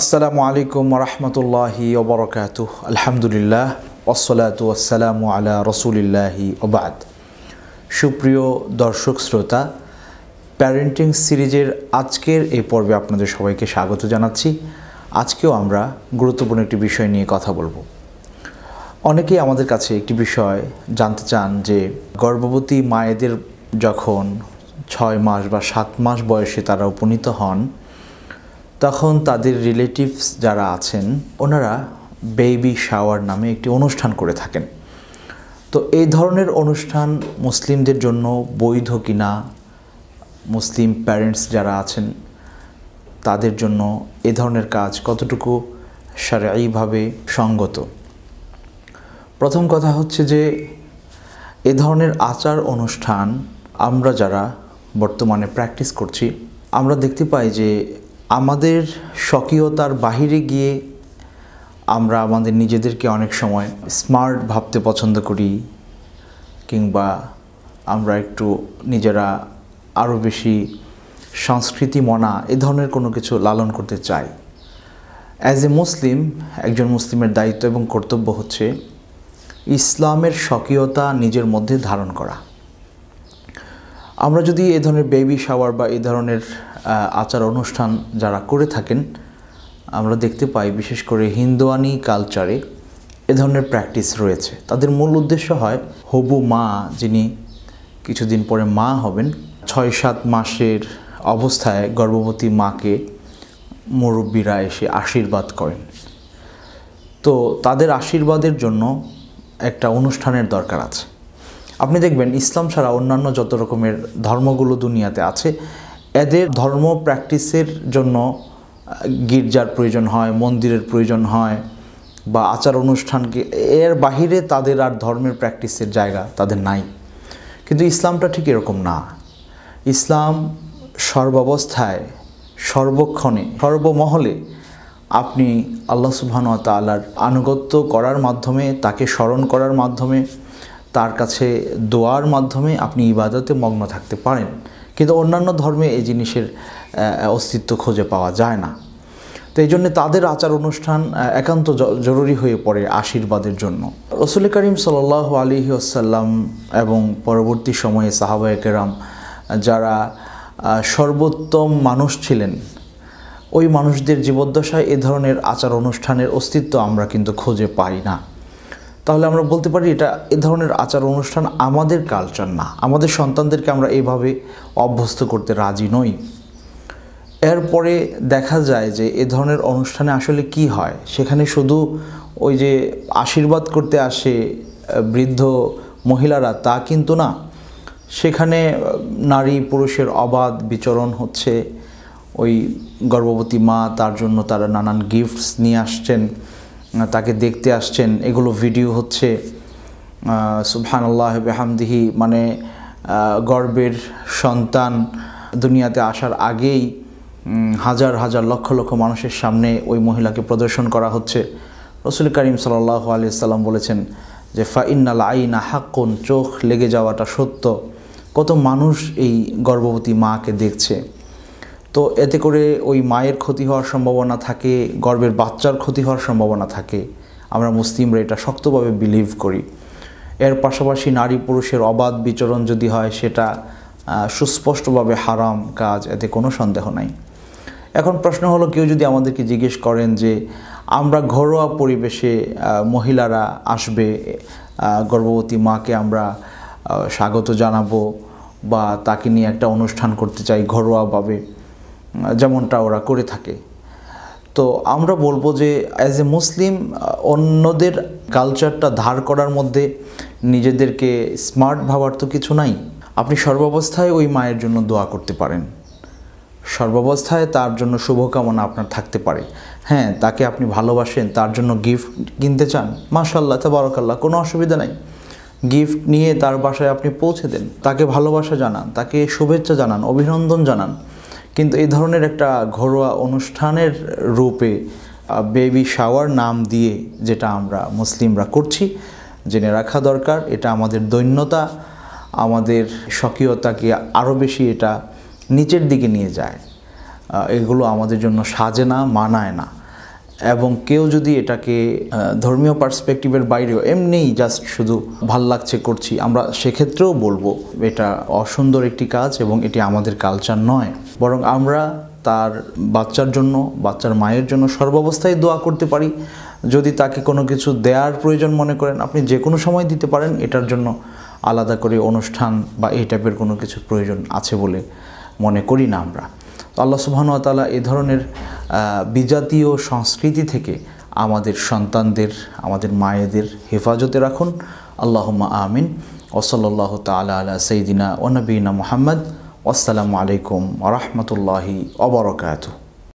আসসালামু আলাইকুম রহমতুল্লাহি ওবরকাত আলহামদুলিল্লাহ ওসলাত ওয়াসালামু আলা রসুলিল্লাহি ওবাদ সুপ্রিয় দর্শক শ্রোতা প্যারেন্টিং সিরিজের আজকের এই পর্বে আপনাদের সবাইকে স্বাগত জানাচ্ছি আজকেও আমরা গুরুত্বপূর্ণ একটি বিষয় নিয়ে কথা বলবো অনেকেই আমাদের কাছে একটি বিষয় জানতে চান যে গর্ভবতী মায়েদের যখন ছয় মাস বা সাত মাস বয়সে তারা উপনীত হন তখন তাদের রিলেটিভস যারা আছেন ওনারা বেবি শাওয়ার নামে একটি অনুষ্ঠান করে থাকেন তো এই ধরনের অনুষ্ঠান মুসলিমদের জন্য বৈধ কিনা মুসলিম প্যারেন্টস যারা আছেন তাদের জন্য এ ধরনের কাজ কতটুকু সারাইভাবে সঙ্গত প্রথম কথা হচ্ছে যে এ ধরনের আচার অনুষ্ঠান আমরা যারা বর্তমানে প্র্যাকটিস করছি আমরা দেখতে পাই যে আমাদের স্বকীয়তার বাহিরে গিয়ে আমরা আমাদের নিজেদেরকে অনেক সময় স্মার্ট ভাবতে পছন্দ করি কিংবা আমরা একটু নিজেরা আরও বেশি সংস্কৃতি মনা এ ধরনের কোনো কিছু লালন করতে চাই অ্যাজ এ মুসলিম একজন মুসলিমের দায়িত্ব এবং কর্তব্য হচ্ছে ইসলামের স্বকীয়তা নিজের মধ্যে ধারণ করা আমরা যদি এ ধরনের বেবি শাওয়ার বা এই ধরনের আচার অনুষ্ঠান যারা করে থাকেন আমরা দেখতে পাই বিশেষ করে হিন্দুয়ানি কালচারে এ ধরনের প্র্যাকটিস রয়েছে তাদের মূল উদ্দেশ্য হয় হবু মা যিনি কিছুদিন পরে মা হবেন ছয় সাত মাসের অবস্থায় গর্ভবতী মাকে মুরব্বীরা এসে আশীর্বাদ করেন তো তাদের আশীর্বাদের জন্য একটা অনুষ্ঠানের দরকার আছে আপনি দেখবেন ইসলাম ছাড়া অন্যান্য যত রকমের ধর্মগুলো দুনিয়াতে আছে এদের ধর্ম প্র্যাকটিসের জন্য গির্জার প্রয়োজন হয় মন্দিরের প্রয়োজন হয় বা আচার অনুষ্ঠানকে এর বাহিরে তাদের আর ধর্মের প্র্যাকটিসের জায়গা তাদের নাই কিন্তু ইসলামটা ঠিক এরকম না ইসলাম সর্বাবস্থায় সর্বক্ষণে সর্বমহলে আপনি আল্লাহ সুবহানু আনুগত্য করার মাধ্যমে তাকে স্মরণ করার মাধ্যমে তার কাছে দোয়ার মাধ্যমে আপনি ইবাদতে মগ্ন থাকতে পারেন কিন্তু অন্যান্য ধর্মে এই জিনিসের অস্তিত্ব খুঁজে পাওয়া যায় না তো এই জন্যে তাদের আচার অনুষ্ঠান একান্ত জরুরি হয়ে পড়ে আশীর্বাদের জন্য রসুল করিম সাল আলী আসাল্লাম এবং পরবর্তী সময়ে সাহাবা কেরাম যারা সর্বোত্তম মানুষ ছিলেন ওই মানুষদের জীবদ্দশায় এ ধরনের আচার অনুষ্ঠানের অস্তিত্ব আমরা কিন্তু খুঁজে পাই না তাহলে আমরা বলতে পারি এটা এ ধরনের আচার অনুষ্ঠান আমাদের কালচার না আমাদের সন্তানদেরকে আমরা এভাবে অভ্যস্ত করতে রাজি নই এরপরে দেখা যায় যে এ ধরনের অনুষ্ঠানে আসলে কি হয় সেখানে শুধু ওই যে আশীর্বাদ করতে আসে বৃদ্ধ মহিলারা তা কিন্তু না সেখানে নারী পুরুষের অবাধ বিচরণ হচ্ছে ওই গর্ভবতী মা তার জন্য তারা নানান গিফটস নিয়ে আসছেন তাকে দেখতে আসছেন এগুলো ভিডিও হচ্ছে সুবহান আল্লাহ বেহামদিহি মানে গর্বের সন্তান দুনিয়াতে আসার আগেই হাজার হাজার লক্ষ লক্ষ মানুষের সামনে ওই মহিলাকে প্রদর্শন করা হচ্ছে রসুল করিম সাল্লাহ আলি সাল্লাম বলেছেন যে ফাইনাল আইনা হাক্কন চোখ লেগে যাওয়াটা সত্য কত মানুষ এই গর্ভবতী মাকে দেখছে তো এতে করে ওই মায়ের ক্ষতি হওয়ার সম্ভাবনা থাকে গর্বের বাচ্চার ক্ষতি হওয়ার সম্ভাবনা থাকে আমরা মুসলিমরা এটা শক্তভাবে বিলিভ করি এর পাশাপাশি নারী পুরুষের অবাধ বিচরণ যদি হয় সেটা সুস্পষ্টভাবে হারাম কাজ এতে কোনো সন্দেহ নাই এখন প্রশ্ন হলো কেউ যদি আমাদেরকে জিজ্ঞেস করেন যে আমরা ঘরোয়া পরিবেশে মহিলারা আসবে গর্ভবতী মাকে আমরা স্বাগত জানাবো বা তাকে নিয়ে একটা অনুষ্ঠান করতে চাই ঘরোয়াভাবে যেমনটা ওরা করে থাকে তো আমরা বলবো যে অ্যাজ এ মুসলিম অন্যদের কালচারটা ধার করার মধ্যে নিজেদেরকে স্মার্ট ভাবার তো কিছু নাই আপনি সর্বাবস্থায় ওই মায়ের জন্য দোয়া করতে পারেন সর্বাবস্থায় তার জন্য শুভকামনা আপনার থাকতে পারে হ্যাঁ তাকে আপনি ভালোবাসেন তার জন্য গিফট কিনতে চান মাশাল্লাহ তাবারকাল্লাহ কোনো অসুবিধা নাই গিফট নিয়ে তার বাসায় আপনি পৌঁছে দেন তাকে ভালোবাসা জানান তাকে শুভেচ্ছা জানান অভিনন্দন জানান কিন্তু এই ধরনের একটা ঘরোয়া অনুষ্ঠানের রূপে বেবি শাওয়ার নাম দিয়ে যেটা আমরা মুসলিমরা করছি জেনে রাখা দরকার এটা আমাদের দৈন্যতা আমাদের স্বকীয়তাকে আরও বেশি এটা নিচের দিকে নিয়ে যায় এগুলো আমাদের জন্য সাজে না মানায় না এবং কেউ যদি এটাকে ধর্মীয় পার্সপেক্টিভের বাইরেও এমনিই জাস্ট শুধু ভাল লাগছে করছি আমরা সেক্ষেত্রেও বলবো এটা অসুন্দর একটি কাজ এবং এটি আমাদের কালচার নয় বরং আমরা তার বাচ্চার জন্য বাচ্চার মায়ের জন্য সর্বাবস্থায় দোয়া করতে পারি যদি তাকে কোনো কিছু দেওয়ার প্রয়োজন মনে করেন আপনি যে কোনো সময় দিতে পারেন এটার জন্য আলাদা করে অনুষ্ঠান বা এই টাইপের কোনো কিছু প্রয়োজন আছে বলে মনে করি না আমরা তো আল্লাহ সুবাহনতালা এ ধরনের বিজাতীয় সংস্কৃতি থেকে আমাদের সন্তানদের আমাদের মায়েদের হেফাজতে রাখুন আল্লাহ আমিন ওসল্লাহ তালা আলা সঈদিনা নবীনা মোহাম্মদ আসসালামু আলাইকুম রহমতুল্লাহি অবরকাত